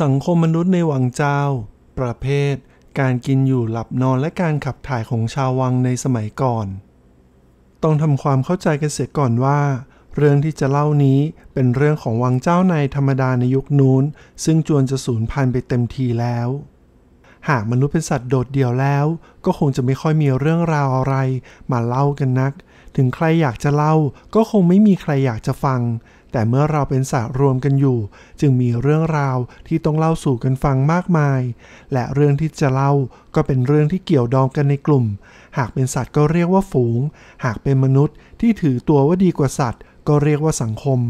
สังคม มนุษย์ในวังเจ้า ประเภทการกินอยู่หลับนอนและการขับถ่ายของชาววังในสมัยก่อน ต้องทำความเข้าใจกันเสียก่อนว่า เรื่องที่จะเล่านี้เป็นเรื่องของวังเจ้าในธรรมดาในยุคนู้น ซึ่งจวนจะสูญพันธุ์ไปเต็มทีแล้ว หากมนุษย์เป็นสัตว์โดดเดี่ยวแล้ว ก็คงจะไม่ค่อยมีเรื่องราวอะไรมาเล่ากันนัก ถึงใครอยากจะเล่า ก็คงไม่มีใครอยากจะฟังแต่เมื่อเราเป็นสัตว์รวมกันอยู่ จึงมีเรื่องราวที่ต้องเล่าสู่กันฟังมากมาย และเรื่องที่จะเล่าก็เป็นเรื่องที่เกี่ยวดองกันในกลุ่ม หากเป็นสัตว์ก็เรียกว่าฝูง หากเป็นมนุษย์ที่ถือตัวว่าดีกว่าสัตว์ ก็เรียกว่าสังคม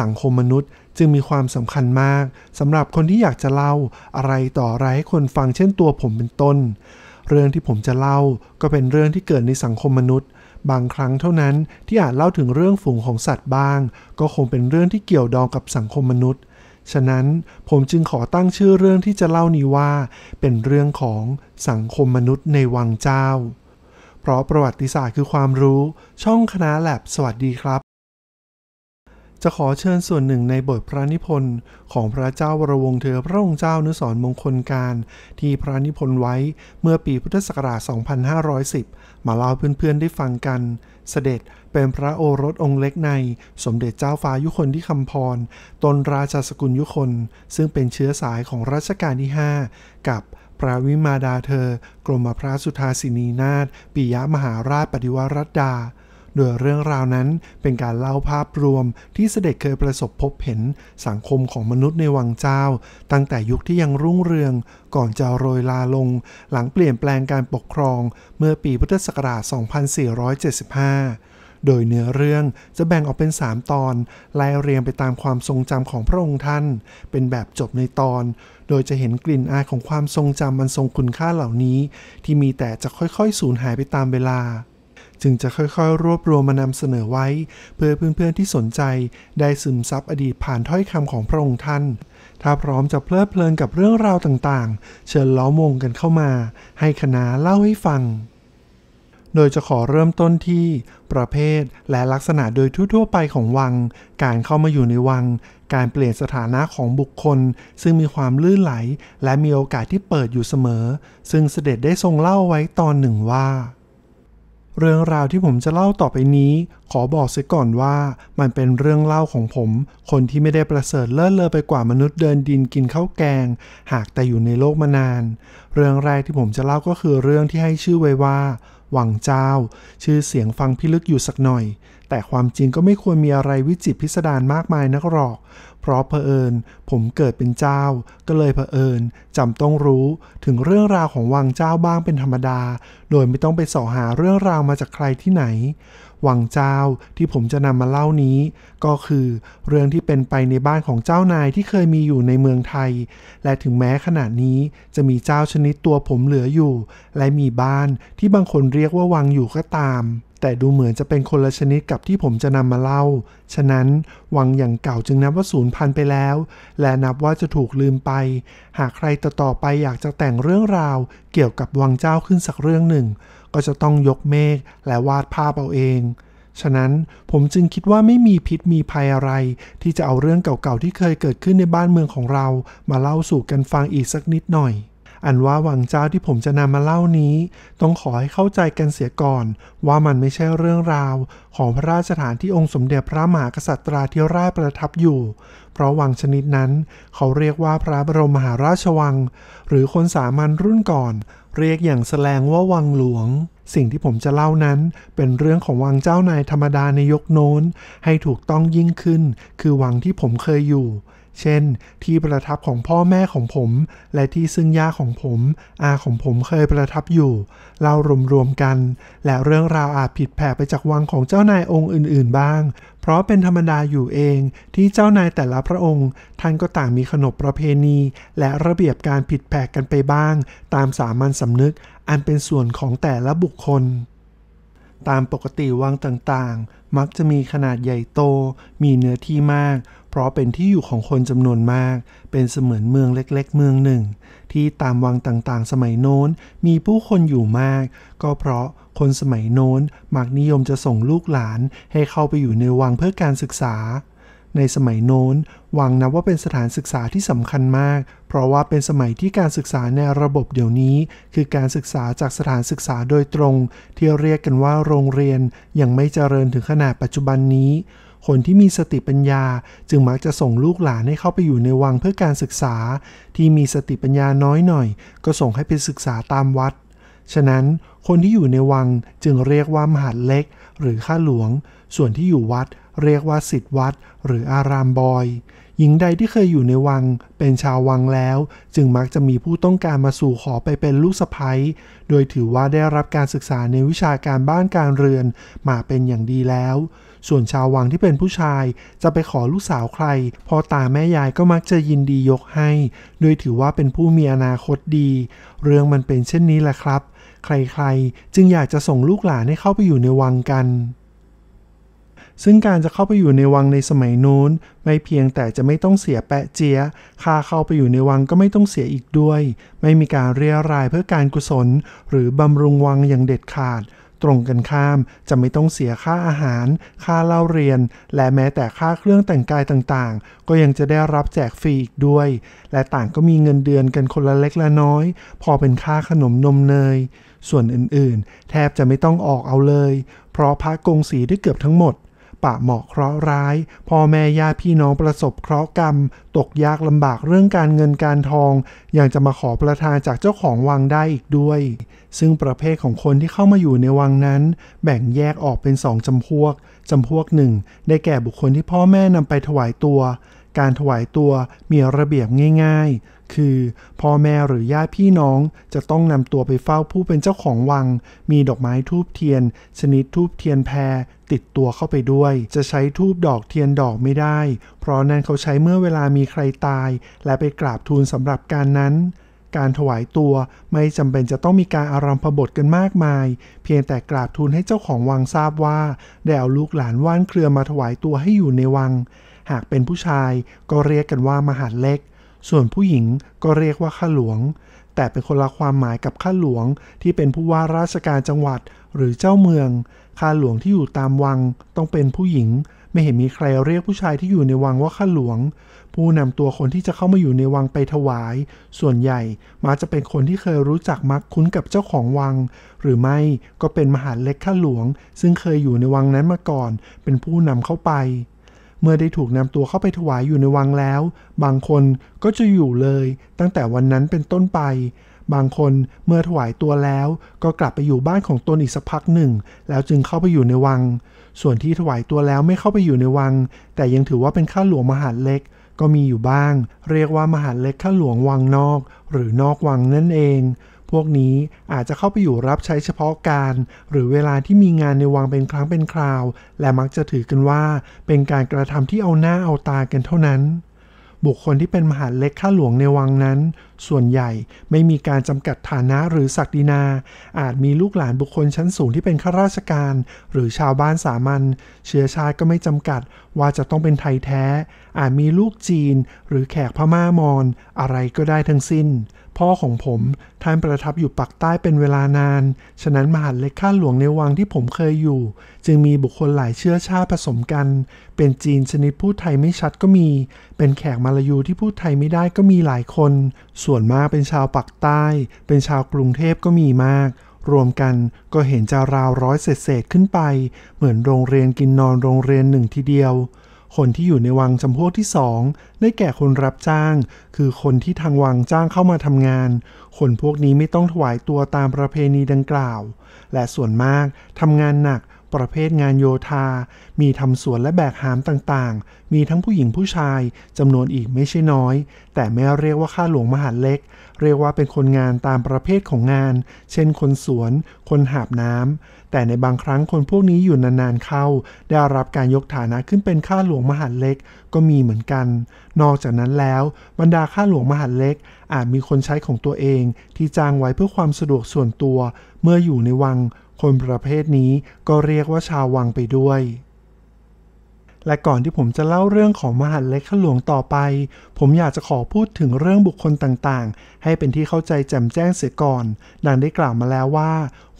สังคมมนุษย์จึงมีความสำคัญมากสำหรับคนที่อยากจะเล่า อะไรต่ออะไรให้คนฟังเช่นตัวผมเป็นต้น เรื่องที่ผมจะเล่าก็เป็นเรื่องที่เกิดในสังคมมนุษย์บางครั้งเท่านั้นที่อาจเล่าถึงเรื่องฝูงของสัตว์บ้าง ก็คงเป็นเรื่องที่เกี่ยวดองกับสังคมมนุษย์ฉะนั้นผมจึงขอตั้งชื่อเรื่องที่จะเล่านี้ว่าเป็นเรื่องของสังคมมนุษย์ในวังเจ้า เพราะประวัติศาสตร์คือความรู้ช่องคณะแลบสวัสดีครับ จะขอเชิญส่วนหนึ่งในบทพระนิพนธ์ของพระเจ้าวรวงเธอพระองค์เจ้านุสรมงคลการ ที่พระนิพนธ์ไว้เมื่อปีพุทธศักราช 2510มาเล่าเพื่อนๆได้ฟังกัน เสด็จเป็นพระโอรสองค์เล็กใน สมเด็จเจ้าฟ้ายุคนที่คำพร ตนราชาสกุลยุคน ซึ่งเป็นเชื้อสายของรัชกาลที่ 5 กับพระวิมาดาเธอ กรมพระสุธาสินีนาถปิยมหาราชปฏิวรัตดาโดยเรื่องราวนั้นเป็นการเล่าภาพรวมที่เสด็จเคยประสบพบเห็นสังคมของมนุษย์ในวังเจ้า ตั้งแต่ยุคที่ยังรุ่งเรือง ก่อนจะโรยลาลงหลังเปลี่ยนแปลงการปกครองเมื่อปีพุทธศักราช 2475 โดยเนื้อเรื่องจะแบ่งออกเป็น 3 ตอนไล่เรียงไปตามความทรงจำของพระองค์ท่าน เป็นแบบจบในตอน โดยจะเห็นกลิ่นอายของความทรงจำมันทรงคุณค่าเหล่านี้ ที่มีแต่จะค่อยๆสูญหายไปตามเวลาจึงจะค่อยๆ รวบรวมมานำเสนอไว้ เพื่อเพื่อนๆที่สนใจ ได้ซึมซับอดีตผ่านถ้อยคำของพระองค์ท่าน ถ้าพร้อมจะเพลิดเพลินกับเรื่องราวต่างๆ เชิญล้อมวงกันเข้ามา ให้คณะเล่าให้ฟัง โดยจะขอเริ่มต้นที่ ประเภทและลักษณะโดยทั่ว ๆไปของวัง การเข้ามาอยู่ในวัง การเปลี่ยนสถานะของบุคคล ซึ่งมีความลื่นไหลและมีโอกาสที่เปิดอยู่เสมอ ซึ่งเสด็จได้ทรงเล่าไว้ตอนหนึ่งว่าเรื่องราวที่ผมจะเล่าต่อไปนี้ขอบอกเสียก่อนว่ามันเป็นเรื่องเล่าของผม คนที่ไม่ได้ประเสริฐเลิศเลอไปกว่ามนุษย์เดินดินกินข้าวแกงหากแต่อยู่ในโลกมานาน เรื่องแรกที่ผมจะเล่าก็คือเรื่องที่ให้ชื่อไว้ว่า หวังเจ้า ชื่อเสียงฟังพิลึกอยู่สักหน่อย แต่ความจริงก็ไม่ควรมีอะไรวิจิตพิสดารมากมายนักหรอกเพราะเผอิญ ผมเกิดเป็นเจ้า ก็เลยเผอิญจำต้องรู้ถึงเรื่องราวของวังเจ้าบ้างเป็นธรรมดา โดยไม่ต้องไปสอหาเรื่องราวมาจากใครที่ไหนวังเจ้าที่ผมจะนำมาเล่านี้ ก็คือเรื่องที่เป็นไปในบ้านของเจ้านายที่เคยมีอยู่ในเมืองไทย และถึงแม้ขณะนี้จะมีเจ้าชนิดตัวผมเหลืออยู่ และมีบ้านที่บางคนเรียกว่าวังอยู่ก็ตาม แต่ดูเหมือนจะเป็นคนละชนิดกับที่ผมจะนำมาเล่า ฉะนั้นวังอย่างเก่าจึงนับว่าสูญพันธุ์ไปแล้ว และนับว่าจะถูกลืมไป หากใครต่อไปอยากจะแต่งเรื่องราวเกี่ยวกับวังเจ้าขึ้นสักเรื่องหนึ่งก็จะต้องยกเมฆและวาดภาพเอาเอง ฉะนั้นผมจึงคิดว่าไม่มีพิษมีภัยอะไร ที่จะเอาเรื่องเก่าๆที่เคยเกิดขึ้นในบ้านเมืองของเรามาเล่าสู่กันฟังอีกสักนิดหน่อย อันว่าวังเจ้าที่ผมจะนำมาเล่านี้ ต้องขอให้เข้าใจกันเสียก่อนว่ามันไม่ใช่เรื่องราว ของพระราชฐานที่องค์สมเด็จพระมหากษัตริย์ที่ราชประทับอยู่ เพราะวังชนิดนั้น เขาเรียกว่าพระบรมมหาราชวัง หรือคนสามัญรุ่นก่อนเรียกอย่างแสลงว่าวังหลวง สิ่งที่ผมจะเล่านั้นเป็นเรื่องของวังเจ้านายธรรมดาในยกโน้น ให้ถูกต้องยิ่งขึ้นคือวังที่ผมเคยอยู่ เช่นที่ประทับของพ่อแม่ของผม และที่ซึ่งย่าของผม อาของผมเคยประทับอยู่ เล่ารวมๆกัน และเรื่องราวอาจผิดแผกไปจากวังของเจ้านายองค์อื่น ๆบ้างเพราะเป็นธรรมดาอยู่เองที่เจ้านายแต่ละพระองค์ ท่านก็ต่างมีขนบประเพณี และระเบียบการผิดแผกกันไปบ้าง ตามสามัญสำนึกอันเป็นส่วนของแต่ละบุคคล ตามปกติวังต่างๆ มักจะมีขนาดใหญ่โตมีเนื้อที่มากเพราะเป็นที่อยู่ของคนจำนวนมาก เป็นเสมือนเมืองเล็ก ๆ เมืองหนึ่ง ที่ตามวังต่างๆ สมัยโน้นมีผู้คนอยู่มาก ก็เพราะคนสมัยโน้นมักนิยมจะส่งลูกหลานให้เข้าไปอยู่ในวังเพื่อการศึกษาในสมัยโน้นวังนับว่าเป็นสถานศึกษาที่สำคัญมาก เพราะว่าเป็นสมัยที่การศึกษาในระบบเดี๋ยวนี้ คือการศึกษาจากสถานศึกษาโดยตรงที่เรียกกันว่าโรงเรียนยังไม่เจริญถึงขนาดปัจจุบันนี้คนที่มีสติปัญญาจึงมักจะส่งลูกหลานให้เข้าไปอยู่ในวังเพื่อการศึกษา ที่มีสติปัญญาน้อยหน่อย ก็ส่งให้ไปศึกษาตามวัด ฉะนั้นคนที่อยู่ในวังจึงเรียกว่ามหาดเล็ก หรือข้าหลวง ส่วนที่อยู่วัดเรียกว่าสิทธิวัด หรืออารามบอย หญิงใดที่เคยอยู่ในวัง เป็นชาววังแล้ว จึงมักจะมีผู้ต้องการมาสู่ขอไปเป็นลูกสะใภ้โดยถือว่าได้รับการศึกษาในวิชาการบ้านการเรือน มาเป็นอย่างดีแล้วส่วนชาววังที่เป็นผู้ชายจะไปขอลูกสาวใคร พอตาแม่ยายก็มักจะยินดียกให้ โดยถือว่าเป็นผู้มีอนาคตดี เรื่องมันเป็นเช่นนี้แหละครับ ใครๆ จึงอยากจะส่งลูกหลานให้เข้าไปอยู่ในวังกัน ซึ่งการจะเข้าไปอยู่ในวังในสมัยนู้น ไม่เพียงแต่จะไม่ต้องเสียแปะเจียค่าเข้าไปอยู่ในวังก็ไม่ต้องเสียอีกด้วย ไม่มีการเรียรายเพื่อการกุศลหรือบำรุงวังอย่างเด็ดขาดตรงกันข้ามจะไม่ต้องเสียค่าอาหาร ค่าเล่าเรียน และแม้แต่ค่าเครื่องแต่งกายต่างๆ ก็ยังจะได้รับแจกฟรีอีกด้วย และต่างก็มีเงินเดือนกันคนละเล็กละน้อย พอเป็นค่าขนมนมเนย ส่วนอื่นๆ แทบจะไม่ต้องออกเอาเลย เพราะพระกงสีได้เกือบทั้งหมดปะเหมาะเคราะห์ร้าย พ่อแม่ญาติพี่น้องประสบเคราะห์กรรม ตกยากลำบากเรื่องการเงินการทอง อยังจะมาขอประทานจากเจ้าของวังได้อีกด้วย ซึ่งประเภทของคนที่เข้ามาอยู่ในวังนั้น แบ่งแยกออกเป็นสองจำพวกจำพวกหนึ่ง ได้แก่บุคคลที่พ่อแม่นำไปถวายตัวการถวายตัวมีระเบียบง่าย ๆ คือพ่อแม่หรือญาติพี่น้องจะต้องนำตัวไปเฝ้าผู้เป็นเจ้าของวัง มีดอกไม้ทูบเทียน ชนิดทูบเทียนแพรติดตัวเข้าไปด้วย จะใช้ทูบดอกเทียนดอกไม่ได้ เพราะนั่นเขาใช้เมื่อเวลามีใครตายและไปกราบทูลสำหรับการนั้น การถวายตัวไม่จำเป็นจะต้องมีการอารัมพบทกันมากมาย เพียงแต่กราบทูลให้เจ้าของวังทราบว่าได้เอาลูกหลานว่านเครือมาถวายตัวให้อยู่ในวังหากเป็นผู้ชายก็เรียกกันว่ามหาดเล็ก ส่วนผู้หญิงก็เรียกว่าข้าหลวง แต่เป็นคนละความหมายกับข้าหลวงที่เป็นผู้ว่าราชการจังหวัดหรือเจ้าเมือง ข้าหลวงที่อยู่ตามวังต้องเป็นผู้หญิง ไม่เห็นมีใครเรียกผู้ชายที่อยู่ในวังว่าข้าหลวง ผู้นำตัวคนที่จะเข้ามาอยู่ในวังไปถวาย ส่วนใหญ่มาจะเป็นคนที่เคยรู้จักมักคุ้นกับเจ้าของวัง หรือไม่ก็เป็นมหาเล็กข้าหลวง ซึ่งเคยอยู่ในวังนั้นมาก่อน เป็นผู้นำเข้าไปเมื่อได้ถูกนำตัวเข้าไปถวายอยู่ในวังแล้ว บางคนก็จะอยู่เลย ตั้งแต่วันนั้นเป็นต้นไป บางคนเมื่อถวายตัวแล้วก็กลับไปอยู่บ้านของตนอีกสักพักหนึ่ง แล้วจึงเข้าไปอยู่ในวัง ส่วนที่ถวายตัวแล้วไม่เข้าไปอยู่ในวัง แต่ยังถือว่าเป็นข้าหลวงมหาเล็ก ก็มีอยู่บ้าง เรียกว่ามหาเล็กข้าหลวงวังนอก หรือนอกวังนั่นเองพวกนี้อาจจะเข้าไปอยู่รับใช้เฉพาะการ หรือเวลาที่มีงานในวังเป็นครั้งเป็นคราว และมักจะถือกันว่าเป็นการกระทำที่เอาหน้าเอาตากันเท่านั้น บุคคลที่เป็นมหาเล็กข้าหลวงในวังนั้น ส่วนใหญ่ไม่มีการจำกัดฐานะหรือศักดินา อาจมีลูกหลานบุคคลชั้นสูงที่เป็นข้าราชการ หรือชาวบ้านสามัญเชื้อชาติก็ไม่จำกัดว่าจะต้องเป็นไทยแท้ อาจมีลูกจีนหรือแขกพม่ามอญอะไรก็ได้ทั้งสิ้นพ่อของผมท่านประทับอยู่ปักใต้เป็นเวลานาน ฉะนั้นมหาเล็กข้าหลวงในวังที่ผมเคยอยู่ จึงมีบุคคลหลายเชื้อชาติผสมกัน เป็นจีนชนิดพูดไทยไม่ชัดก็มี เป็นแขกมาลายูที่พูดไทยไม่ได้ก็มีหลายคน ส่วนมากเป็นชาวปักใต้ เป็นชาวกรุงเทพก็มีมาก รวมกันก็เห็นจะราวร้อยเศษษขึ้นไป เหมือนโรงเรียนกินนอนโรงเรียนหนึ่งทีเดียวคนที่อยู่ในวังจำพวกที่สอง ได้แก่คนรับจ้าง คือคนที่ทางวังจ้างเข้ามาทำงาน คนพวกนี้ไม่ต้องถวายตัวตามประเพณีดังกล่าว และส่วนมากทำงานหนักประเภทงานโยธา มีทำสวนและแบกหามต่างๆ มีทั้งผู้หญิงผู้ชายจำนวนอีกไม่ใช่น้อย แต่แม้เรียกว่าข้าหลวงมหาเล็ก เรียกว่าเป็นคนงานตามประเภทของงาน เช่น คนสวน คนหาบน้ำแต่ในบางครั้งคนพวกนี้อยู่นานๆเข้า ได้รับการยกฐานะขึ้นเป็นข้าหลวงมหาเล็ก ก็มีเหมือนกัน นอกจากนั้นแล้ว บรรดาข้าหลวงมหาเล็ก อาจมีคนใช้ของตัวเอง ที่จ้างไว้เพื่อความสะดวกส่วนตัวเมื่ออยู่ในวังคนประเภทนี้ก็เรียกว่าชาววังไปด้วย และก่อนที่ผมจะเล่าเรื่องของมหาดเล็กขหลวงต่อไป ผมอยากจะขอพูดถึงเรื่องบุคคลต่างๆ ให้เป็นที่เข้าใจแจ่มแจ้งเสียก่อน ดังได้กล่าวมาแล้วว่า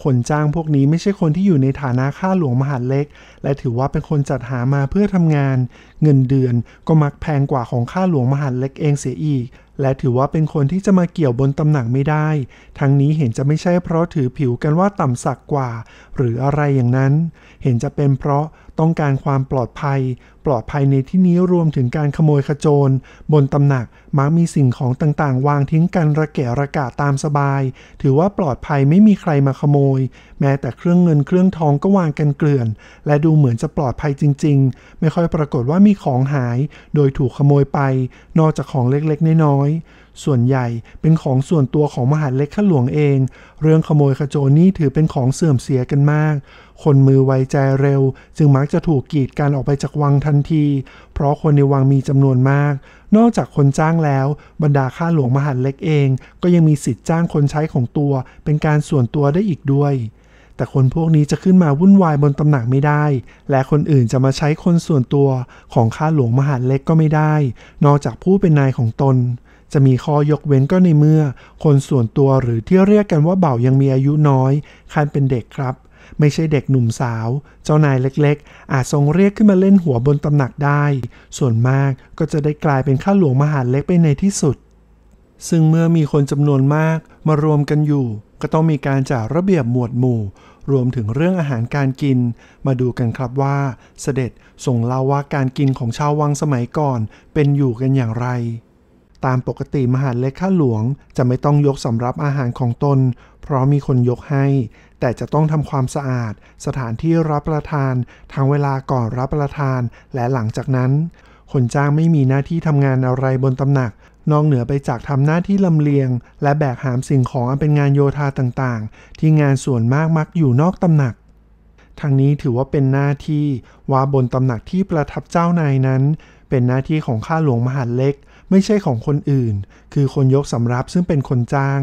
คนจ้างพวกนี้ไม่ใช่คนที่อยู่ในฐานะข้าหลวงมหาดเล็ก และถือว่าเป็นคนจัดหามาเพื่อทำงาน เงินเดือนก็มักแพงกว่าของข้าหลวงมหาดเล็กเองเสียอีกและถือว่าเป็นคนที่จะมาเกี่ยวบนตำหนักไม่ได้ ทั้งนี้เห็นจะไม่ใช่เพราะถือผิวกันว่าต่ำสักกว่า หรืออะไรอย่างนั้น เห็นจะเป็นเพราะต้องการความปลอดภัย ปลอดภัยในที่นี้รวมถึงการขโมยขโจร บนตำหนักมักมีสิ่งของต่างๆ วางทิ้งกันระเกะระกะตามสบาย ถือว่าปลอดภัยไม่มีใครมาขโมย แม้แต่เครื่องเงินเครื่องทองก็วางกันเกลื่อน และดูเหมือนจะปลอดภัยจริงๆ ไม่ค่อยปรากฏว่ามีของหาย โดยถูกขโมยไป นอกจากของเล็กๆน้อยๆส่วนใหญ่เป็นของส่วนตัวของมหาเล็กข้าหลวงเอง เรื่องขโมยขโจรนี่ถือเป็นของเสื่อมเสียกันมาก คนมือไวใจเร็วจึงมักจะถูกกีดการออกไปจากวังทันที เพราะคนในวังมีจำนวนมาก นอกจากคนจ้างแล้ว บรรดาข้าหลวงมหาเล็กเอง ก็ยังมีสิทธิ์จ้างคนใช้ของตัว เป็นการส่วนตัวได้อีกด้วย แต่คนพวกนี้จะขึ้นมาวุ่นวายบนตำหนักไม่ได้ และคนอื่นจะมาใช้คนส่วนตัว ของข้าหลวงมหาเล็กก็ไม่ได้ นอกจากผู้เป็นนายของตนจะมีข้อยกเว้นก็ในเมื่อคนส่วนตัวหรือที่เรียกกันว่าเบ่ายังมีอายุน้อยคันเป็นเด็กครับ ไม่ใช่เด็กหนุ่มสาวเจ้านายเล็กๆ อาจทรงเรียกขึ้นมาเล่นหัวบนตำหนักได้ ส่วนมากก็จะได้กลายเป็นข้าหลวงมหาเล็กไปในที่สุด ซึ่งเมื่อมีคนจำนวนมากมารวมกันอยู่ ก็ต้องมีการจัดระเบียบหมวดหมู่ รวมถึงเรื่องอาหารการกิน มาดูกันครับว่า เสด็จส่งเล่าว่าการกินของชาววังสมัยก่อนเป็นอยู่กันอย่างไรตามปกติมหาเล็กข้าหลวงจะไม่ต้องยกสำรับอาหารของตน เพราะมีคนยกให้ แต่จะต้องทำความสะอาด สถานที่รับประทาน ทั้งเวลาก่อนรับประทานและหลังจากนั้น คนจ้างไม่มีหน้าที่ทำงานอะไรบนตำหนัก นอกเหนือไปจากทำหน้าที่ลำเลียง และแบกหามสิ่งของอันเป็นงานโยธาต่าง ๆ ที่งานส่วนมากมักอยู่นอกตำหนักทางนี้ถือว่าเป็นหน้าที่ว่าบนตำหนักที่ประทับเจ้านายนั้น เป็นหน้าที่ของข้าหลวงมหาเล็กไม่ใช่ของคนอื่น คือคนยกสำรับซึ่งเป็นคนจ้าง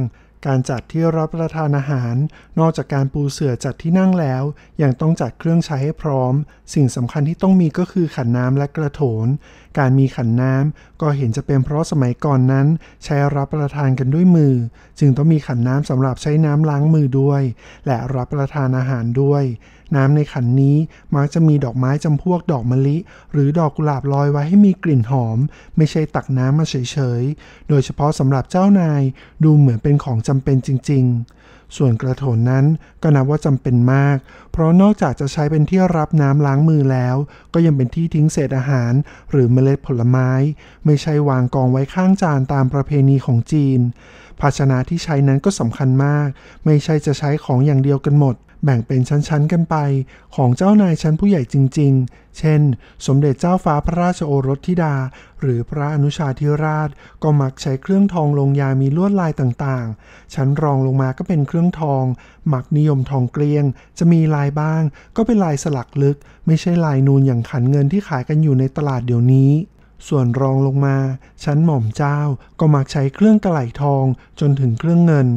การจัดที่รับประทานอาหาร นอกจากการปูเสื่อจัดที่นั่งแล้ว ยังต้องจัดเครื่องใช้ให้พร้อม สิ่งสำคัญที่ต้องมีก็คือขันน้ำและกระโถน การมีขันน้ำก็เห็นจะเป็นเพราะสมัยก่อนนั้น ใช้รับประทานกันด้วยมือ จึงต้องมีขันน้ำสำหรับใช้น้ำล้างมือด้วย และรับประทานอาหารด้วยน้ำในขันนี้มักจะมีดอกไม้จำพวกดอกมะลิหรือดอกกุหลาบลอยไว้ให้มีกลิ่นหอม ไม่ใช่ตักน้ำมาเฉยๆ โดยเฉพาะสำหรับเจ้านายดูเหมือนเป็นของจำเป็นจริงๆ ส่วนกระโถนนั้นก็นับว่าจำเป็นมาก เพราะนอกจากจะใช้เป็นที่รับน้ำล้างมือแล้ว ก็ยังเป็นที่ทิ้งเศษอาหารหรือเมล็ดผลไม้ ไม่ใช่วางกองไว้ข้างจานตามประเพณีของจีนภาชนะที่ใช้นั้นก็สำคัญมาก ไม่ใช่จะใช้ของอย่างเดียวกันหมด แบ่งเป็นชั้นๆกันไป ของเจ้านายชั้นผู้ใหญ่จริงๆ เช่น สมเด็จเจ้าฟ้าพระราชโอรสธิดา หรือพระอนุชาธิราช ก็มักใช้เครื่องทองลงยามีลวดลายต่างๆ ชั้นรองลงมาก็เป็นเครื่องทอง หมักนิยมทองเกลียง จะมีลายบ้าง ก็เป็นลายสลักลึก ไม่ใช่ลายนูนอย่างขันเงินที่ขายกันอยู่ในตลาดเดี๋ยวนี้ส่วนรองลงมาชั้นหม่อมเจ้าก็มักใช้เครื่องกระไหลทอง จนถึงเครื่องเงิน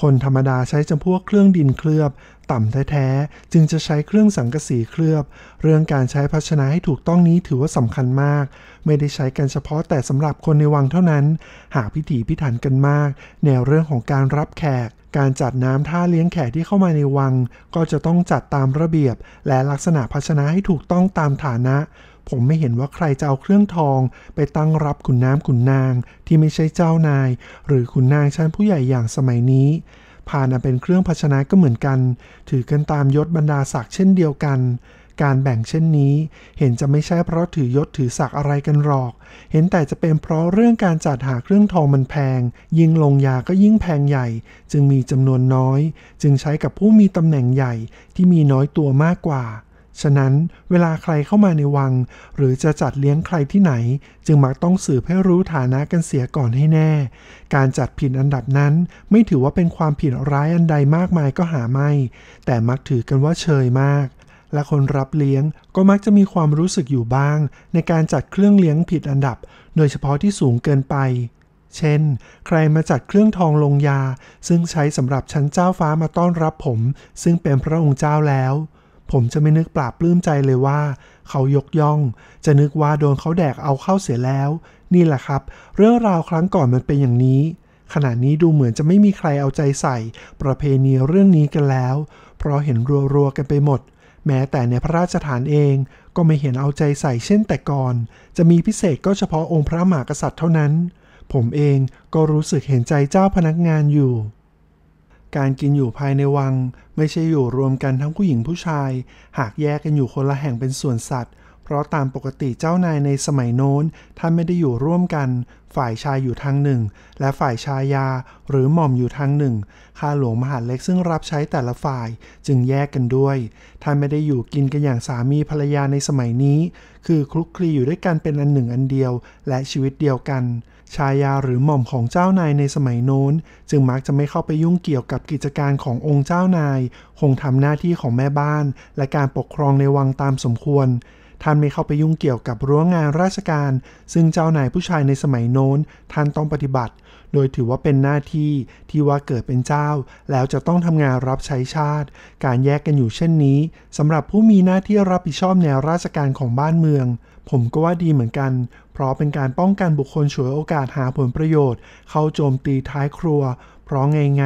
คนธรรมดาใช้จำพวกเครื่องดินเคลือบ ต่ำแท้ๆจึงจะใช้เครื่องสังกะสีเคลือบ เรื่องการใช้ภาชนะให้ถูกต้องนี้ถือว่าสำคัญมาก ไม่ได้ใช้กันเฉพาะแต่สำหรับคนในวังเท่านั้น หากพิถีพิถันกันมากแนวเรื่องของการรับแขก การจัดน้ำท่าเลี้ยงแขกที่เข้ามาในวัง ก็จะต้องจัดตามระเบียบ และลักษณะภาชนะให้ถูกต้องตามฐานะผมไม่เห็นว่าใครจะเอาเครื่องทองไปตั้งรับขุนน้ำขุนนางที่ไม่ใช่เจ้านาย หรือขุนนางชั้นผู้ใหญ่อย่างสมัยนี้ผ่านเป็นเครื่องภาชนะก็เหมือนกัน ถือกันตามยศบรรดาศักดิ์เช่นเดียวกัน การแบ่งเช่นนี้เห็นจะไม่ใช่เพราะถือยศถือศักดิ์อะไรกันหรอก เห็นแต่จะเป็นเพราะเรื่องการจัดหาเครื่องทองมันแพง ยิ่งลงยาก็ยิ่งแพงใหญ่ จึงมีจำนวนน้อย จึงใช้กับผู้มีตำแหน่งใหญ่ที่มีน้อยตัวมากกว่าฉะนั้นเวลาใครเข้ามาในวัง หรือจะจัดเลี้ยงใครที่ไหน จึงมักต้องสืบให้รู้ฐานะกันเสียก่อนให้แน่ การจัดผิดอันดับนั้นไม่ถือว่าเป็นความผิดร้ายอันใดมากมายก็หาไม่ แต่มักถือกันว่าเชยมาก และคนรับเลี้ยงก็มักจะมีความรู้สึกอยู่บ้าง ในการจัดเครื่องเลี้ยงผิดอันดับ โดยเฉพาะที่สูงเกินไป เช่น ใครมาจัดเครื่องทองลงยา ซึ่งใช้สำหรับชั้นเจ้าฟ้ามาต้อนรับผม ซึ่งเป็นพระองค์เจ้าแล้วผมจะไม่นึกปราบปลื้มใจเลยว่าเขายกย่อง จะนึกว่าโดนเขาแดกเอาเข้าเสียแล้ว นี่แหละครับ เรื่องราวครั้งก่อนมันเป็นอย่างนี้ ขณะนี้ดูเหมือนจะไม่มีใครเอาใจใส่ประเพณีเรื่องนี้กันแล้ว เพราะเห็นรัวๆ กันไปหมด แม้แต่ในพระราชฐานเองก็ไม่เห็นเอาใจใส่เช่นแต่ก่อน จะมีพิเศษก็เฉพาะองค์พระมหากษัตริย์เท่านั้น ผมเองก็รู้สึกเห็นใจเจ้าพนักงานอยู่การกินอยู่ภายในวังไม่ใช่อยู่รวมกันทั้งผู้หญิงผู้ชาย หากแยกกันอยู่คนละแห่งเป็นส่วนสัตว์ เพราะตามปกติเจ้านายในสมัยโน้นท่านไม่ได้อยู่ร่วมกัน ฝ่ายชายอยู่ทางหนึ่งและฝ่ายชายาหรือหม่อมอยู่ทางหนึ่งข้าหลวงมหาเล็กซึ่งรับใช้แต่ละฝ่ายจึงแยกกันด้วยท่านไม่ได้อยู่กินกันอย่างสามีภรรยาในสมัยนี้ คือคลุกคลีอยู่ด้วยกันเป็นอันหนึ่งอันเดียวและชีวิตเดียวกันชายาหรือหม่อมของเจ้านายในสมัยโน้น จึงมักจะไม่เข้าไปยุ่งเกี่ยวกับกิจการขององค์เจ้านาย คงทำหน้าที่ของแม่บ้านและการปกครองในวังตามสมควร ท่านไม่เข้าไปยุ่งเกี่ยวกับรั้วงานราชการ ซึ่งเจ้านายผู้ชายในสมัยโน้นท่านต้องปฏิบัติ โดยถือว่าเป็นหน้าที่ที่ว่าเกิดเป็นเจ้า แล้วจะต้องทำงานรับใช้ชาติ การแยกกันอยู่เช่นนี้สำหรับผู้มีหน้าที่รับผิดชอบแนวราชการของบ้านเมือง ผมก็ว่าดีเหมือนกันเพราะเป็นการป้องกันบุคคลฉวยโอกาสหาผลประโยชน์ เข้าโจมตีท้ายครัว เพราะไงไง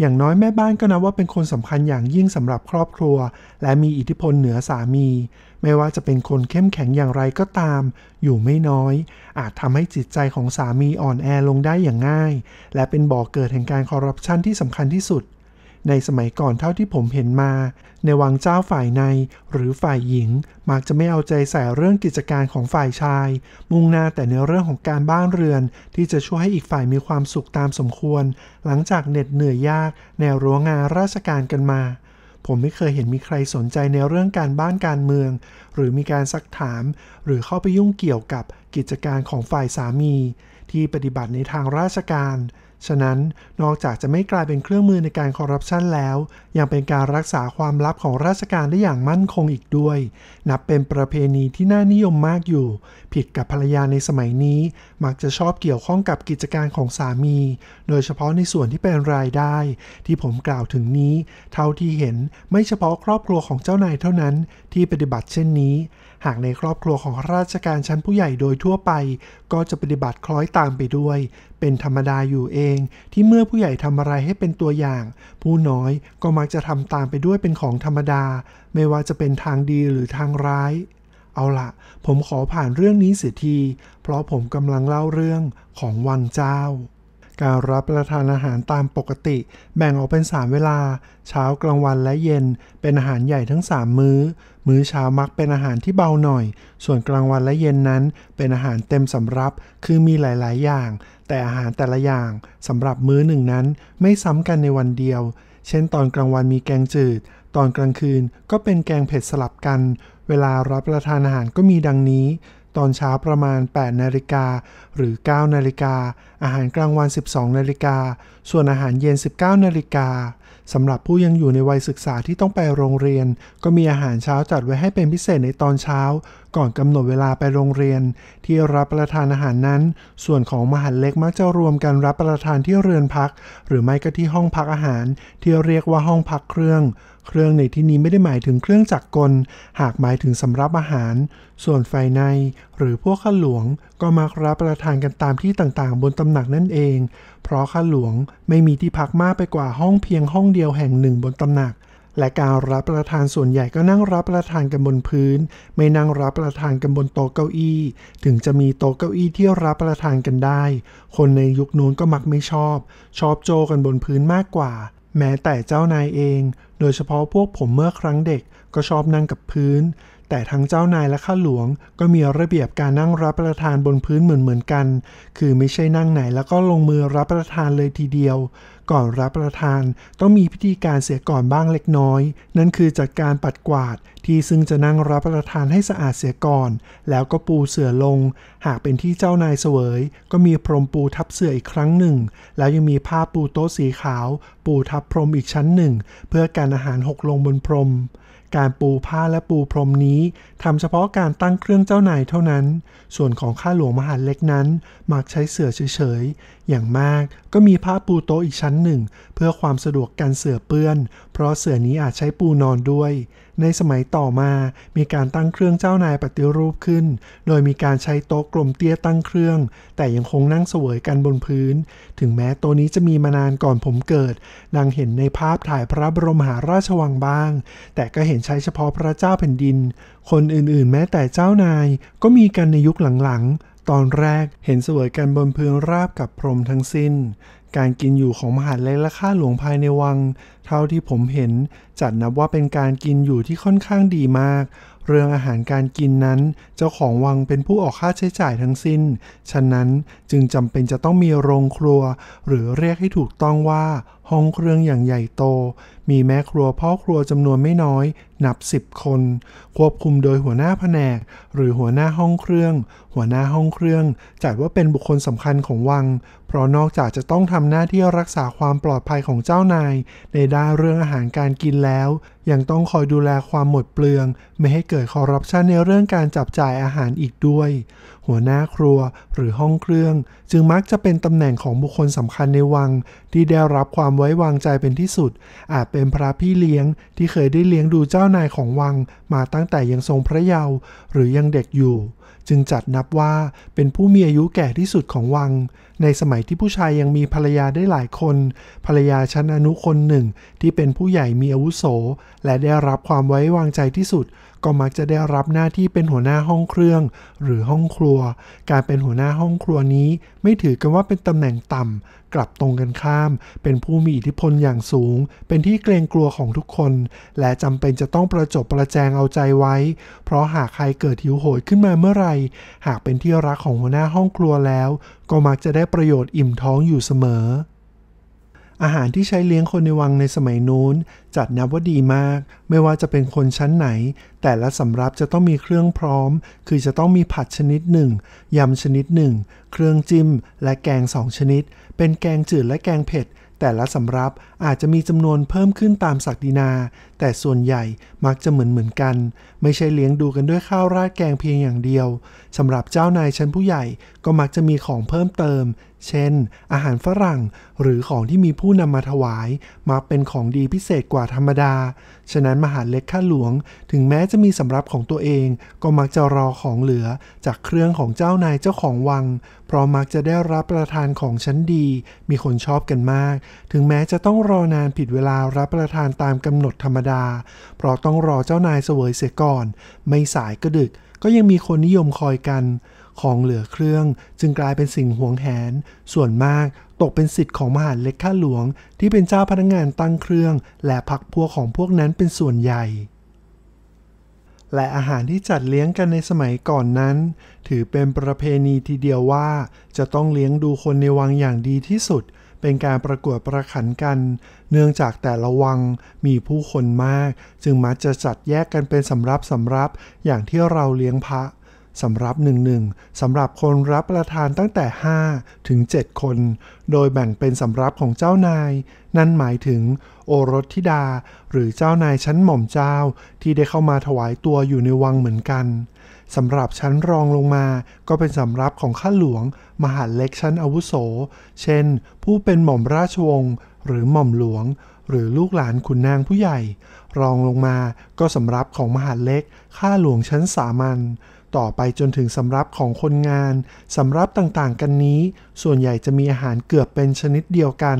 อย่างน้อยแม่บ้านก็นับว่าเป็นคนสำคัญอย่างยิ่งสำหรับครอบครัว และมีอิทธิพลเหนือสามี ไม่ว่าจะเป็นคนเข้มแข็งอย่างไรก็ตาม อยู่ไม่น้อย อาจทำให้จิตใจของสามีอ่อนแอลงได้อย่างง่าย และเป็นบ่อกเกิดแห่งการคอร์รัปชันที่สำคัญที่สุดในสมัยก่อนเท่าที่ผมเห็นมา ในวังเจ้าฝ่ายใน หรือฝ่ายหญิงมักจะไม่เอาใจใส่เรื่องกิจการของฝ่ายชาย มุ่งหน้าแต่ในเรื่องของการบ้านเรือน ที่จะช่วยให้อีกฝ่ายมีความสุขตามสมควร หลังจากเหน็ดเหนื่อยยากในรั้วงานราชการกันมา ผมไม่เคยเห็นมีใครสนใจในเรื่องการบ้านการเมือง หรือมีการซักถาม หรือเข้าไปยุ่งเกี่ยวกับกิจการของฝ่ายสามี ที่ปฏิบัติในทางราชการฉะนั้นนอกจากจะไม่กลายเป็นเครื่องมือในการคอร์รัปชันแล้ว ยังเป็นการรักษาความลับของราชการได้อย่างมั่นคงอีกด้วย นับเป็นประเพณีที่น่านิยมมากอยู่ ผิดกับภรรยาในสมัยนี้มักจะชอบเกี่ยวข้องกับกิจการของสามี โดยเฉพาะในส่วนที่เป็นรายได้ ที่ผมกล่าวถึงนี้เท่าที่เห็นไม่เฉพาะครอบครัวของเจ้านายเท่านั้น ที่ปฏิบัติเช่นนี้หากในครอบครัวของราชการชั้นผู้ใหญ่โดยทั่วไป ก็จะปฏิบัติคล้อยตามไปด้วย เป็นธรรมดาอยู่เอง ที่เมื่อผู้ใหญ่ทำอะไรให้เป็นตัวอย่าง ผู้น้อยก็มักจะทำตามไปด้วยเป็นของธรรมดา ไม่ว่าจะเป็นทางดีหรือทางร้าย เอาละผมขอผ่านเรื่องนี้เสียที เพราะผมกำลังเล่าเรื่องของวังเจ้า การรับประทานอาหารตามปกติ แบ่งออกเป็น3เวลาเช้ากลางวันและเย็น เป็นอาหารใหญ่ทั้ง3มื้อมื้อเช้ามักเป็นอาหารที่เบาหน่อย ส่วนกลางวันและเย็นนั้นเป็นอาหารเต็มสำรับ คือมีหลาย ๆ อย่าง แต่อาหารแต่ละอย่างสำหรับมื้อหนึ่งนั้นไม่ซ้ำกันในวันเดียว เช่นตอนกลางวันมีแกงจืด ตอนกลางคืนก็เป็นแกงเผ็ดสลับกัน เวลารับประทานอาหารก็มีดังนี้ ตอนเช้าประมาณ 8 นาฬิกาหรือ 9 นาฬิกา อาหารกลางวัน 12 นาฬิกา ส่วนอาหารเย็น 19 นาฬิกาสำหรับผู้ยังอยู่ในวัยศึกษาที่ต้องไปโรงเรียน ก็มีอาหารเช้าจัดไว้ให้เป็นพิเศษในตอนเช้าก่อนกำหนดเวลาไปโรงเรียน ที่รับประทานอาหารนั้น ส่วนของมหาเล็กมักจะรวมกันรับประทานที่เรือนพัก หรือไม่ก็ที่ห้องพักอาหาร ที่เรียกว่าห้องพักเครื่อง เครื่องในที่นี้ไม่ได้หมายถึงเครื่องจักรกล หากหมายถึงสำรับอาหาร ส่วนไฟใน หรือพวกข้าหลวงก็มักรับประทานกันตามที่ต่างๆ บนตำหนักนั่นเอง เพราะข้าหลวงไม่มีที่พักมากไปกว่าห้องเพียงห้องเดียวแห่งหนึ่งบนตำหนักและการรับประทานส่วนใหญ่ก็นั่งรับประทานกันบนพื้น ไม่นั่งรับประทานกันบนโต๊ะเก้าอี้ ถึงจะมีโต๊ะเก้าอี้ที่รับประทานกันได้ คนในยุคนู้นก็มักไม่ชอบ ชอบโจกันบนพื้นมากกว่า แม้แต่เจ้านายเอง โดยเฉพาะพวกผมเมื่อครั้งเด็กก็ชอบนั่งกับพื้น แต่ทั้งเจ้านายและข้าหลวงก็มีระเบียบการนั่งรับประทานบนพื้นเหมือนๆกัน คือไม่ใช่นั่งไหนแล้วก็ลงมือรับประทานเลยทีเดียวก่อนรับประทานต้องมีพิธีการเสียก่อนบ้างเล็กน้อย นั่นคือจัดการปัดกวาดที่ซึ่งจะนั่งรับประทานให้สะอาดเสียก่อน แล้วก็ปูเสื่อลง หากเป็นที่เจ้านายเสวย ก็มีพรมปูทับเสื่ออีกครั้งหนึ่ง แล้วยังมีผ้าปูโต๊ะสีขาว ปูทับพรมอีกชั้นหนึ่ง เพื่อการอาหารหกลงบนพรมการปูผ้าและปูพรมนี้ทำเฉพาะการตั้งเครื่องเจ้านายเท่านั้น ส่วนของข้าหลวงมหาเล็กนั้นมักใช้เสื่อเฉยๆ อย่างมากก็มีผ้าปูโต๊ะอีกชั้นหนึ่งเพื่อความสะดวกการเสื่อเปื้อน เพราะเสื่อนี้อาจใช้ปูนอนด้วยในสมัยต่อมามีการตั้งเครื่องเจ้านายปฏิรูปขึ้น โดยมีการใช้โต๊ะกลมเตี้ยตั้งเครื่อง แต่ยังคงนั่งเสวยกันบนพื้น ถึงแม้ตัวนี้จะมีมานานก่อนผมเกิด ดังเห็นในภาพถ่ายพระบรมหาราชวังบ้าง แต่ก็เห็นใช้เฉพาะพระเจ้าแผ่นดิน คนอื่นๆ แม้แต่เจ้านายก็มีกันในยุคหลัง ๆ ตอนแรกเห็นเสวยกันบนพื้นราบกับพรมทั้งสิ้นการกินอยู่ของมหาเล็กและข้าหลวงภายในวัง เท่าที่ผมเห็น จัดนับว่าเป็นการกินอยู่ที่ค่อนข้างดีมาก เรื่องอาหารการกินนั้น เจ้าของวังเป็นผู้ออกค่าใช้จ่ายทั้งสิ้น ฉะนั้นจึงจำเป็นจะต้องมีโรงครัว หรือเรียกให้ถูกต้องว่าห้องเครื่องอย่างใหญ่โต มีแม่ครัวพ่อครัวจำนวนไม่น้อยนับสิบคนควบคุมโดยหัวหน้าแผนกหรือหัวหน้าห้องเครื่อง หัวหน้าห้องเครื่อง จัดว่าเป็นบุคคลสำคัญของวัง เพราะนอกจากจะต้องทำหน้าที่รักษาความปลอดภัยของเจ้านาย ในด้านเรื่องอาหารการกินแล้ว ยังต้องคอยดูแลความหมดเปลือง ไม่ให้เกิดคอร์รัปชันในเรื่องการจับจ่ายอาหารอีกด้วยหัวหน้าครัวหรือห้องเครื่อง จึงมักจะเป็นตำแหน่งของบุคคลสำคัญในวังที่ได้รับความไว้วางใจเป็นที่สุด อาจเป็นพระพี่เลี้ยงที่เคยได้เลี้ยงดูเจ้านายของวัง มาตั้งแต่ยังทรงพระเยาว์หรือยังเด็กอยู่ จึงจัดนับว่าเป็นผู้มีอายุแก่ที่สุดของวัง ในสมัยที่ผู้ชายยังมีภรรยาได้หลายคน ภรรยาชั้นอนุคนหนึ่งที่เป็นผู้ใหญ่มีอาวุโส และได้รับความไว้วางใจที่สุดก็มักจะได้รับหน้าที่เป็นหัวหน้าห้องเครื่องหรือห้องครัว การเป็นหัวหน้าห้องครัวนี้ไม่ถือกันว่าเป็นตำแหน่งต่ำกลับตรงกันข้าม เป็นผู้มีอิทธิพลอย่างสูง เป็นที่เกรงกลัวของทุกคน และจำเป็นจะต้องประจบประแจงเอาใจไว้ เพราะหากใครเกิดหิวโหยขึ้นมาเมื่อไรหากเป็นที่รักของหัวหน้าห้องครัวแล้ว ก็มักจะได้ประโยชน์อิ่มท้องอยู่เสมออาหารที่ใช้เลี้ยงคนในวังในสมัยนู้น จัดนับว่าดีมาก ไม่ว่าจะเป็นคนชั้นไหน แต่ละสำรับจะต้องมีเครื่องพร้อม คือจะต้องมีผัดชนิดหนึ่งยำชนิดหนึ่ง เครื่องจิ้ม และแกงสองชนิด เป็นแกงจืดและแกงเผ็ด แต่ละสำรับอาจจะมีจำนวนเพิ่มขึ้นตามศักดินาแต่ส่วนใหญ่มักจะเหมือนเหมือนกัน ไม่ใช่เลี้ยงดูกันด้วยข้าวราดแกงเพียงอย่างเดียวสำหรับเจ้านายชั้นผู้ใหญ่ก็มักจะมีของเพิ่มเติม เช่นอาหารฝรั่ง หรือของที่มีผู้นำมาถวายมักเป็นของดีพิเศษกว่าธรรมดา ฉะนั้นมหาเล็กข้าหลวง ถึงแม้จะมีสำรับของตัวเองก็มักจะรอของเหลือจากเครื่องของเจ้านายเจ้าของวังเพราะมักจะได้รับประทานของชั้นดี มีคนชอบกันมาก ถึงแม้จะต้องรอนานผิดเวลารับประทานตามกำหนดธรรมดาดาเพราะต้องรอเจ้านายเสวยเสียก่อน ไม่สายก็ดึก ก็ยังมีคนนิยมคอยกัน ของเหลือเครื่องจึงกลายเป็นสิ่งห่วงแหน ส่วนมากตกเป็นสิทธิ์ของ มหาเล็กข้าหลวงที่เป็นเจ้าพนักงงานตั้งเครื่อง และพักพวกของพวกนั้นเป็นส่วนใหญ่ และอาหารที่จัดเลี้ยงกันในสมัยก่อนนั้น ถือเป็นประเพณีทีเดียวว่า จะต้องเลี้ยงดูคนในวังอย่างดีที่สุดเป็นการประกวดประขันกัน เนื่องจากแต่ละวังมีผู้คนมากจึงมักจะจัดแยกกันเป็นสำรับสำรับอย่างที่เราเลี้ยงพระ สำรับหนึ่งหนึ่งสำหรับคนรับประทานตั้งแต่ 5 ถึง 7 คน โดยแบ่งเป็นสำรับของเจ้านาย นั่นหมายถึงโอรสธิดาหรือเจ้านายชั้นหม่อมเจ้าที่ได้เข้ามาถวายตัวอยู่ในวังเหมือนกันสำหรับชั้นรองลงมาก็เป็นสำรับของข้าหลวงมหาเล็กชั้นอาวุโส เช่น ผู้เป็นหม่อมราชวงศ์หรือหม่อมหลวง หรือลูกหลานขุนนางผู้ใหญ่ รองลงมาก็สำรับของมหาเล็กข้าหลวงชั้นสามัญต่อไปจนถึงสำรับของคนงาน สำรับต่างๆกันนี้ ส่วนใหญ่จะมีอาหารเกือบเป็นชนิดเดียวกัน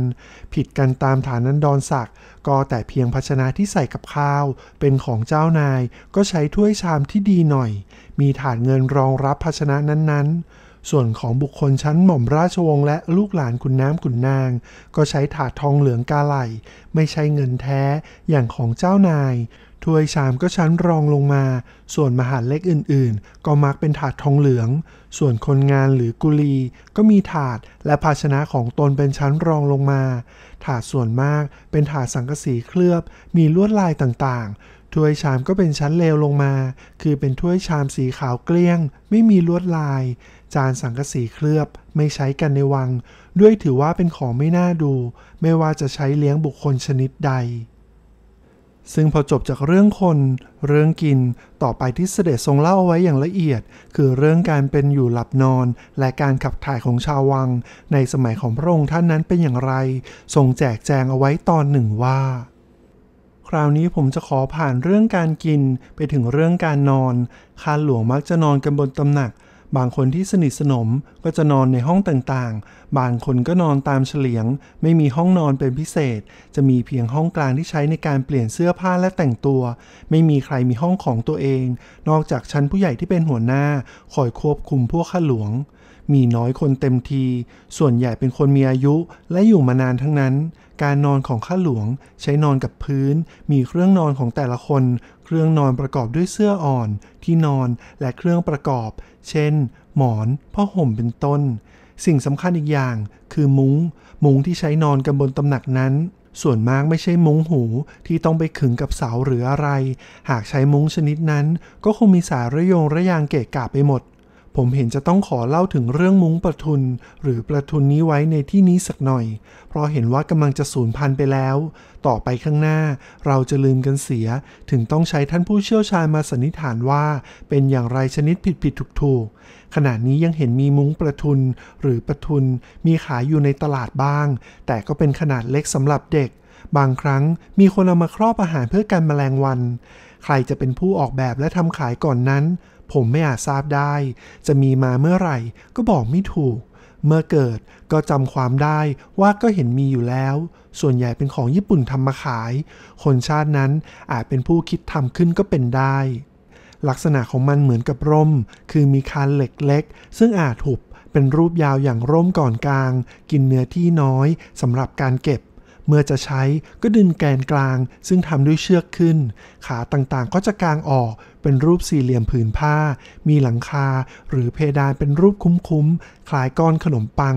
ผิดกันตามฐานันดรศักดิ์ก็แต่เพียงภาชนะที่ใส่กับข้าว เป็นของเจ้านายก็ใช้ถ้วยชามที่ดีหน่อย มีฐานเงินรองรับภาชนะนั้นๆ ส่วนของบุคคลชั้นหม่อมราชวงศ์และลูกหลานขุนน้ำขุนนาง ก็ใช้ถาดทองเหลืองกาไหลไม่ใช่เงินแท้อย่างของเจ้านายถ้วยชามก็ชั้นรองลงมา ส่วนมหาเล็กอื่นๆ ก็มักเป็นถาดทองเหลือง ส่วนคนงานหรือกุลีก็มีถาดและภาชนะของตนเป็นชั้นรองลงมา ถาดส่วนมากเป็นถาดสังกะสีเคลือบมีลวดลายต่างๆ ถ้วยชามก็เป็นชั้นเลวลงมา คือเป็นถ้วยชามสีขาวเกลี้ยงไม่มีลวดลาย จานสังกะสีเคลือบไม่ใช้กันในวัง ด้วยถือว่าเป็นของไม่น่าดู ไม่ว่าจะใช้เลี้ยงบุคคลชนิดใดซึ่งพอจบจากเรื่องคน เรื่องกินต่อไปที่เสด็จทรงเล่าไว้อย่างละเอียด คือเรื่องการเป็นอยู่หลับนอน และการขับถ่ายของชาววัง ในสมัยของพระองค์ท่านนั้นเป็นอย่างไร ทรงแจกแจงเอาไว้ตอนหนึ่งว่า คราวนี้ผมจะขอผ่านเรื่องการกินไปถึงเรื่องการนอนข้าหลวงมักจะนอนกันบนตำหนักบางคนที่สนิทสนมก็จะนอนในห้องต่างๆ บางคนก็นอนตามเฉลียง ไม่มีห้องนอนเป็นพิเศษ จะมีเพียงห้องกลางที่ใช้ในการเปลี่ยนเสื้อผ้าและแต่งตัว ไม่มีใครมีห้องของตัวเอง นอกจากชั้นผู้ใหญ่ที่เป็นหัวหน้า คอยควบคุมพวกข้าหลวง มีน้อยคนเต็มที ส่วนใหญ่เป็นคนมีอายุและอยู่มานานทั้งนั้น การนอนของข้าหลวง ใช้นอนกับพื้น มีเครื่องนอนของแต่ละคนเครื่องนอนประกอบด้วยเสื้ออ่อน ที่นอนและเครื่องประกอบเช่น หมอนผ้าห่มเป็นต้น สิ่งสำคัญอีกอย่างคือมุง้ง มุ้งที่ใช้นอนกันบนตำหนักนั้น ส่วนมากไม่ใช่มุ้งหูที่ต้องไปขึงกับเสาหรืออะไรหากใช้มุ้งชนิดนั้น ก็คงมีสายระยงระยางเกะกะไปหมดผมเห็นจะต้องขอเล่าถึงเรื่องมุ้งประทุน หรือประทุนนี้ไว้ในที่นี้สักหน่อย เพราะเห็นว่ากำลังจะสูญพันธุ์ไปแล้ว ต่อไปข้างหน้า เราจะลืมกันเสีย ถึงต้องใช้ท่านผู้เชี่ยวชาญมาสันนิษฐานว่าเป็นอย่างไรชนิดผิดผิดถูกถูกขณะนี้ยังเห็นมีมุ้งประทุนหรือประทุนมีขายอยู่ในตลาดบ้าง แต่ก็เป็นขนาดเล็กสำหรับเด็ก บางครั้งมีคนเอามาครอบอาหารเพื่อการแมลงวัน ใครจะเป็นผู้ออกแบบและทำขายก่อนนั้นผมไม่อาจทราบได้ จะมีมาเมื่อไหร่ ก็บอกไม่ถูก เมื่อเกิดก็จำความได้ว่าก็เห็นมีอยู่แล้ว ส่วนใหญ่เป็นของญี่ปุ่นทำมาขาย คนชาตินั้นอาจเป็นผู้คิดทำขึ้นก็เป็นได้ ลักษณะของมันเหมือนกับร่ม คือมีคานเหล็กเล็ก ซึ่งอาจหุบเป็นรูปยาวอย่างร่มก่อนกลาง กินเนื้อที่น้อยสำหรับการเก็บเมื่อจะใช้ก็ดึงแกนกลางซึ่งทำด้วยเชือกขึ้น ขาต่างๆก็จะกางออกเป็นรูปสี่เหลี่ยมผืนผ้า มีหลังคาหรือเพดานเป็นรูปคุ้มๆคล้ายก้อนขนมปัง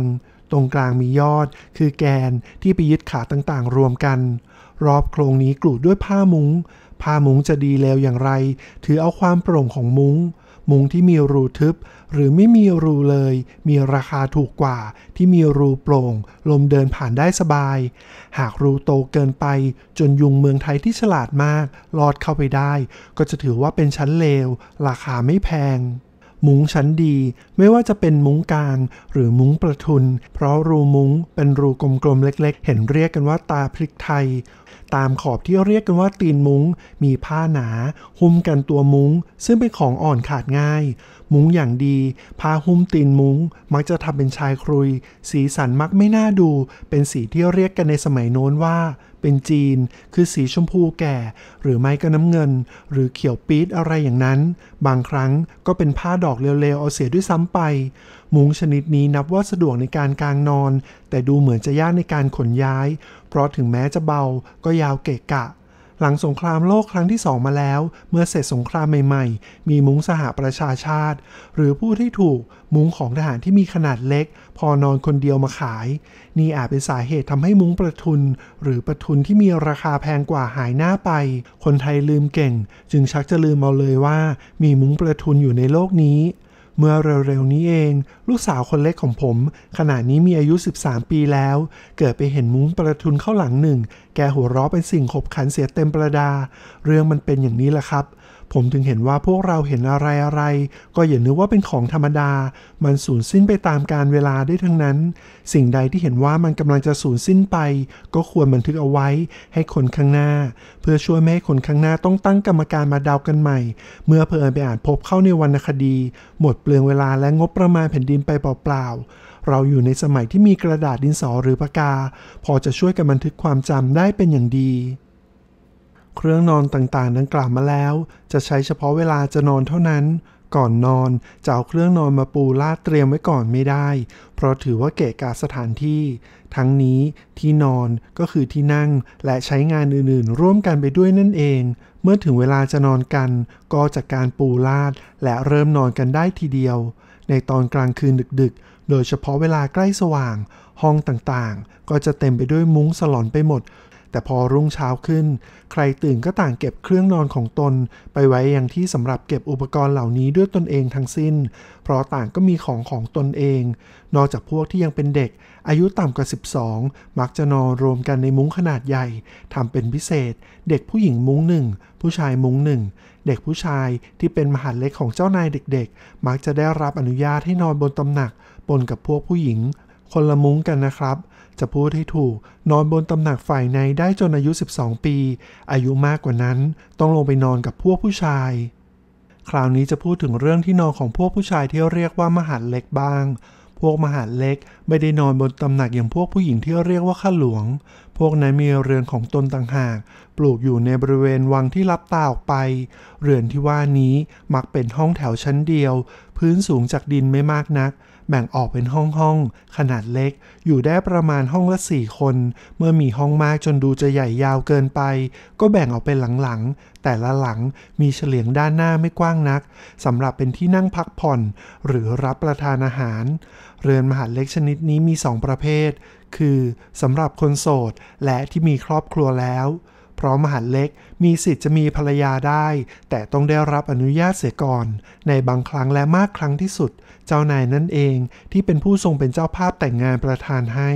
ตรงกลางมียอด คือแกนที่ไปยึดขาต่างๆ รวมกัน รอบโครงนี้กลูดด้วยผ้ามุง้งผ้ามุ้งจะดีแล้วอย่างไร ถือเอาความโปร่งของมุง้งมุงที่มีรูทึบ หรือไม่มีรูเลย มีราคาถูกกว่า ที่มีรูโปร่ง ลมเดินผ่านได้สบาย หากรูโตเกินไป จนยุงเมืองไทยที่ฉลาดมาก ลอดเข้าไปได้ ก็จะถือว่าเป็นชั้นเลว ราคาไม่แพงมุ้งชั้นดี ไม่ว่าจะเป็นมุ้งกลาง หรือมุ้งประทุน เพราะรูมุ้งเป็นรูกลมๆเล็ก ๆ เห็นเรียกกันว่าตาพริกไทย ตามขอบที่เรียกกันว่าตีนมุ้งมีผ้าหนา หุ้มกันตัวมุ้ง ซึ่งเป็นของอ่อนขาดง่าย มุ้งอย่างดีผ้าหุ้มตีนมุ้ง มักจะทำเป็นชายครุย สีสันมักไม่น่าดู เป็นสีที่เรียกกันในสมัยโน้นว่าเป็นจีนคือสีชมพูแก่ หรือไม่ก็น้ำเงิน หรือเขียวปี๊ดอะไรอย่างนั้น บางครั้งก็เป็นผ้าดอกเรวๆเอาเสียด้วยซ้ำไป มุ้งชนิดนี้นับว่าสะดวกในการกางนอน แต่ดูเหมือนจะยากในการขนย้าย เพราะถึงแม้จะเบาก็ยาวเกะกะ หลังสงครามโลกครั้งที่สองมาแล้วเมื่อเสร็จสงครามใหม่ๆมีมุ้งสหประชาชาติ หรือผู้ที่ถูกมุ้งของทหารที่มีขนาดเล็กพอนอนคนเดียวมาขาย นี่อาจ เป็น สาเหตุทำให้มุ้ง ประทุน หรือประทุนที่มีราคาแพงกว่าหายหน้าไป คนไทยลืมเก่ง จึงชักจะลืมเอา เลยว่า มีมุ้ง ประทุนอยู่ในโลกนี้ เมื่อเร็วๆนี้เอง ลูกสาวคนเล็กของผม ขณะนี้มีอายุ 13 ปีแล้ว เกิดไปเห็นมุ้งประทุนเข้าหลังหนึ่งแกหัวเราะเป็นสิ่งขบขันเสียเต็มประดา เรื่องมันเป็นอย่างนี้แหละครับผมถึงเห็นว่าพวกเราเห็นอะไรอะไรก็อย่านึกว่าเป็นของธรรมดา มันสูญสิ้นไปตามการเวลาได้ทั้งนั้น สิ่งใดที่เห็นว่ามันกำลังจะสูญสิ้นไปก็ควรบันทึกเอาไว้ให้คนข้างหน้า เพื่อช่วยไม่ให้คนข้างหน้าต้องตั้งกรรมการมาเดากันใหม่ เมื่อเพลินไปอ่านพบเข้าในวรรณคดีหมดเปลืองเวลาและงบประมาณแผ่นดินไปเปล่าๆ เราอยู่ในสมัยที่มีกระดาษดินสอหรือปากกา พอจะช่วยกันบันทึกความจำได้เป็นอย่างดีเครื่องนอนต่างๆดังกล่าวมาแล้ว จะใช้เฉพาะเวลาจะนอนเท่านั้น ก่อนนอนจะเอาเครื่องนอนมาปูลาดเตรียมไว้ก่อนไม่ได้ เพราะถือว่าเกะกะสถานที่ ทั้งนี้ที่นอนก็คือที่นั่งและใช้งานอื่นๆ ร่วมกันไปด้วยนั่นเอง เมื่อถึงเวลาจะนอนกัน ก็จากการปูลาด และเริ่มนอนกันได้ทีเดียว ในตอนกลางคืนดึกๆ โดยเฉพาะเวลาใกล้สว่าง ห้องต่างๆ ก็จะเต็มไปด้วยมุ้งสลอนไปหมดแต่พอรุ่งเช้าขึ้น ใครตื่นก็ต่างเก็บเครื่องนอนของตน ไปไว้อย่างที่สำหรับเก็บอุปกรณ์เหล่านี้ด้วยตนเองทั้งสิ้น เพราะต่างก็มีของของตนเอง นอกจากพวกที่ยังเป็นเด็ก อายุต่ำกว่า 12 มักจะนอนรวมกันในมุ้งขนาดใหญ่ทำเป็นพิเศษ เด็กผู้หญิงมุ้งหนึ่งผู้ชายมุ้งหนึ่งเด็กผู้ชายที่เป็นมหาเล็กของเจ้านายเด็ก ๆ มักจะได้รับอนุญาตให้นอนบนตำหนักปนกับพวกผู้หญิง คนละมุ้งกันนะครับจะพูดให้ถูกนอนบนตำหนักฝ่ายในได้จนอายุ 12 ปี อายุมากกว่านั้นต้องลงไปนอนกับพวกผู้ชาย คราวนี้จะพูดถึงเรื่องที่นอนของพวกผู้ชายที่เรียกว่ามหาดเล็กบ้าง พวกมหาดเล็กไม่ได้นอนบนตำหนักอย่างพวกผู้หญิงที่เรียกว่าข้าหลวงพวกนั้นมีเรือนของตนต่างหาก ปลูกอยู่ในบริเวณวังที่รับตาออกไป เรือนที่ว่านี้มักเป็นห้องแถวชั้นเดียว พื้นสูงจากดินไม่มากนัก แบ่งออกเป็นห้องห้อง ขนาดเล็ก อยู่ได้ประมาณห้องละสี่คน เมื่อมีห้องมากจนดูจะใหญ่ยาวเกินไป ก็แบ่งออกเป็นหลัง ๆ แต่ละหลังมีเฉลียงด้านหน้าไม่กว้างนักสำหรับเป็นที่นั่งพักผ่อน หรือรับประทานอาหาร เรือนมหาเล็กชนิดนี้มีสองประเภทคือสำหรับคนโสดและที่มีครอบครัวแล้ว เพราะมหาเล็ก มีสิทธิ์จะมีภรรยาได้ แต่ต้องได้รับอนุญาตเสียก่อน ในบางครั้งและมากครั้งที่สุด เจ้านายนั่นเองที่เป็นผู้ทรงเป็นเจ้าภาพแต่งงานประธานให้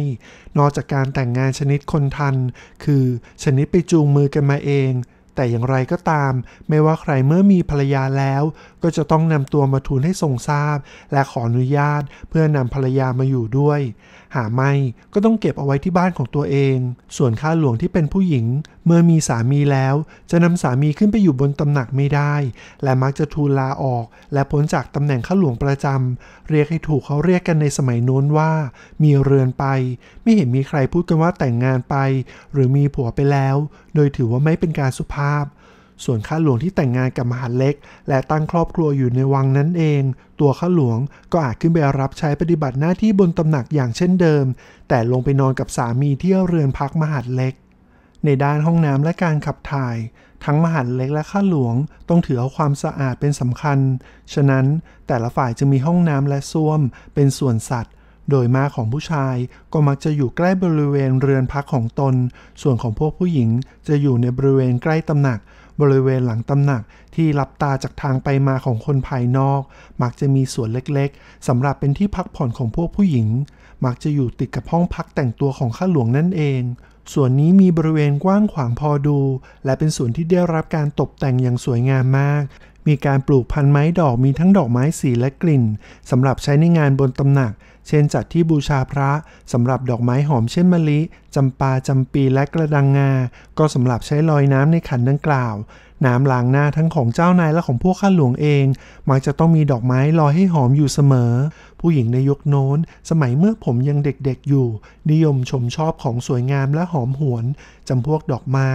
นอกจากการแต่งงานชนิดคนทัน คือชนิดไปจูงมือกันมาเอง แต่อย่างไรก็ตาม ไม่ว่าใครเมื่อมีภรรยาแล้ว ก็จะต้องนำตัวมาทูลให้ทรงทราบ และขออนุญาตเพื่อนำภรรยามาอยู่ด้วยหาไม่ ก็ต้องเก็บเอาไว้ที่บ้านของตัวเอง ส่วนข้าหลวงที่เป็นผู้หญิง เมื่อมีสามีแล้ว จะนำสามีขึ้นไปอยู่บนตำหนักไม่ได้ และมักจะทูลลาออก และพ้นจากตำแหน่งข้าหลวงประจำเรียกให้ถูกเขาเรียกกันในสมัยโน้นว่า มีเรือนไป ไม่เห็นมีใครพูดกันว่าแต่งงานไป หรือมีผัวไปแล้ว โดยถือว่าไม่เป็นการสุภาพส่วนข้าหลวงที่แต่งงานกับมหาเล็ก และตั้งครอบครัวอยู่ในวังนั้นเอง ตัวข้าหลวงก็อาจขึ้นไปรับใช้ปฏิบัติหน้าที่บนตำหนักอย่างเช่นเดิม แต่ลงไปนอนกับสามีที่เรือนพักมหาเล็ก ในด้านห้องน้ำและการขับถ่าย ทั้งมหาเล็กและข้าหลวง ต้องถือเอาความสะอาดเป็นสำคัญ ฉะนั้นแต่ละฝ่ายจะมีห้องน้ำและส้วม เป็นส่วนสัตว์โดยมาของผู้ชายก็มักจะอยู่ใกล้บริเวณเรือนพักของตน ส่วนของพวกผู้หญิงจะอยู่ในบริเวณใกล้ตำหนักบริเวณหลังตำหนักที่รับตาจากทางไปมาของคนภายนอก มักจะมีสวนเล็กๆสำหรับเป็นที่พักผ่อนของพวกผู้หญิงมักจะอยู่ติดกับห้องพักแต่งตัวของข้าหลวงนั่นเอง ส่วนนี้มีบริเวณกว้างขวางพอดู และเป็นส่วนที่ได้รับการตกแต่งอย่างสวยงามมาก มีการปลูกพันไม้ดอกมีทั้งดอกไม้สีและกลิ่นสำหรับใช้ในงานบนตำหนักเช่นจัดที่บูชาพระสำหรับดอกไม้หอมเช่นมะลิจำปาจำปีและกระดังงาก็สำหรับใช้ลอยน้ำในขันดังกล่าว น้ำล้างหน้าทั้งของเจ้านายและของพวกข้าหลวงเอง มักจะต้องมีดอกไม้ลอยให้หอมอยู่เสมอ ผู้หญิงในยุคโน้นสมัยเมื่อผมยังเด็กๆอยู่ นิยมชมชอบของสวยงามและหอมหวนจำพวกดอกไม้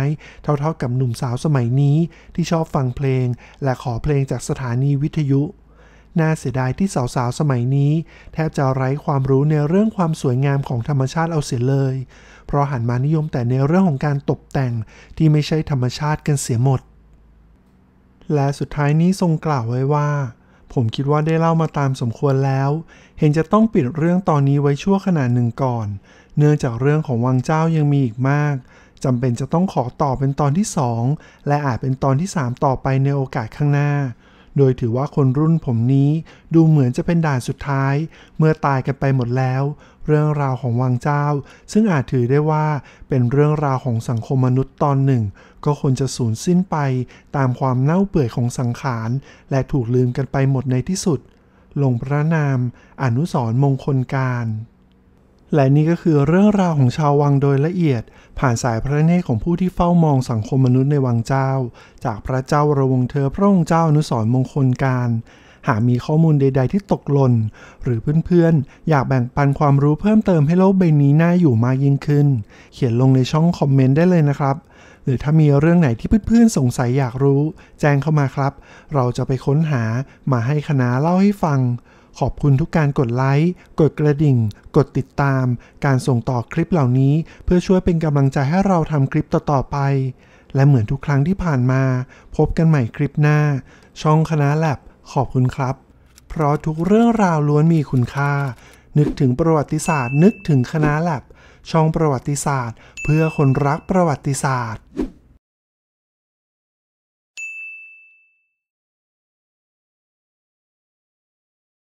เท่าๆ กับหนุ่มสาวสมัยนี้ที่ชอบฟังเพลง และขอเพลงจากสถานีวิทยุน่าเสียดายที่สาวๆสมัยนี้ แทบจะไร้ความรู้ในเรื่องความสวยงามของธรรมชาติเอาเสียเลย เพราะหันมานิยมแต่ในเรื่องของการตกแต่งที่ไม่ใช่ธรรมชาติกันเสียหมด และสุดท้ายนี้ทรงกล่าวไว้ว่า ผมคิดว่าได้เล่ามาตามสมควรแล้ว เห็นจะต้องปิดเรื่องตอนนี้ไว้ชั่วขณะหนึ่งก่อน เนื่องจากเรื่องของวังเจ้ายังมีอีกมากจำเป็นจะต้องขอต่อเป็นตอนที่ 2 และอาจเป็นตอนที่ 3 ต่อไปในโอกาสข้างหน้าโดยถือว่าคนรุ่นผมนี้ดูเหมือนจะเป็นด่านสุดท้าย เมื่อตายกันไปหมดแล้ว เรื่องราวของวังเจ้า ซึ่งอาจถือได้ว่าเป็นเรื่องราวของสังคมมนุษย์ตอนหนึ่ง ก็คนจะสูญสิ้นไปตามความเน่าเปื่อยของสังขารและถูกลืมกันไปหมดในที่สุด ลงพระนาม อนุสรมงคลการและนี่ก็คือเรื่องราวของชาววังโดยละเอียด ผ่านสายพระเนตรของผู้ที่เฝ้ามองสังคมมนุษย์ในวังเจ้า จากพระเจ้าระวงเธอพระองค์เจ้า อนุสรมงคลการ หากมีข้อมูลใดๆที่ตกหล่น หรือเพื่อนๆ อยากแบ่งปันความรู้เพิ่มเติมให้โลกใบนี้น่าอยู่มากยิ่งขึ้น เขียนลงในช่องคอมเมนต์ได้เลยนะครับ หรือถ้ามีเรื่องไหนที่เพื่อนๆสงสัยอยากรู้ แจ้งเข้ามาครับ เราจะไปค้นหามาให้คณะเล่าให้ฟังขอบคุณทุกการกดไลค์ กดกระดิ่ง กดติดตาม การส่งต่อคลิปเหล่านี้เพื่อช่วยเป็นกำลังใจให้เราทำคลิปต่อ ๆ ไป และเหมือนทุกครั้งที่ผ่านมา พบกันใหม่คลิปหน้าช่องคณะแลบขอบคุณครับ เพราะทุกเรื่องราวล้วนมีคุณค่า นึกถึงประวัติศาสตร์ นึกถึงคณะแลบช่องประวัติศาสตร์ เพื่อคนรักประวัติศาสตร์